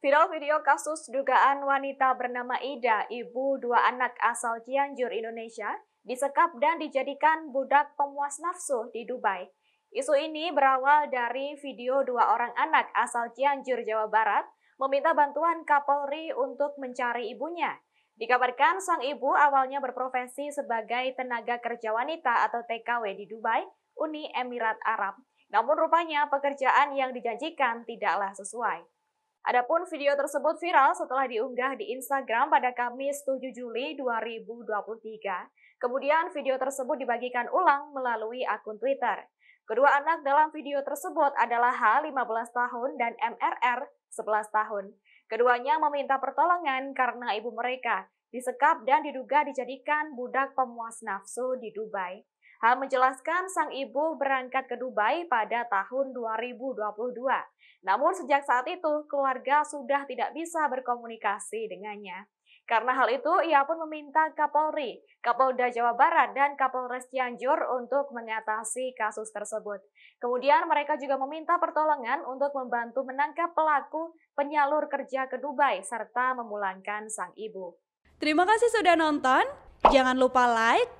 Viral video kasus dugaan wanita bernama Ida, ibu dua anak asal Cianjur, Indonesia, disekap dan dijadikan budak pemuas nafsu di Dubai. Isu ini berawal dari video dua orang anak asal Cianjur, Jawa Barat, meminta bantuan Kapolri untuk mencari ibunya. Dikabarkan sang ibu awalnya berprofesi sebagai tenaga kerja wanita atau TKW di Dubai, Uni Emirat Arab. Namun rupanya pekerjaan yang dijanjikan tidaklah sesuai. Adapun video tersebut viral setelah diunggah di Instagram pada Kamis 7 Juli 2023. Kemudian video tersebut dibagikan ulang melalui akun Twitter. Kedua anak dalam video tersebut adalah H 15 tahun dan MRR 11 tahun. Keduanya meminta pertolongan karena ibu mereka disekap dan diduga dijadikan budak pemuas nafsu di Dubai. Hal menjelaskan sang ibu berangkat ke Dubai pada tahun 2022. Namun sejak saat itu keluarga sudah tidak bisa berkomunikasi dengannya. Karena hal itu, ia pun meminta Kapolri, Kapolda Jawa Barat, dan Kapolres Cianjur untuk mengatasi kasus tersebut. Kemudian mereka juga meminta pertolongan untuk membantu menangkap pelaku penyalur kerja ke Dubai serta memulangkan sang ibu. Terima kasih sudah nonton. Jangan lupa like,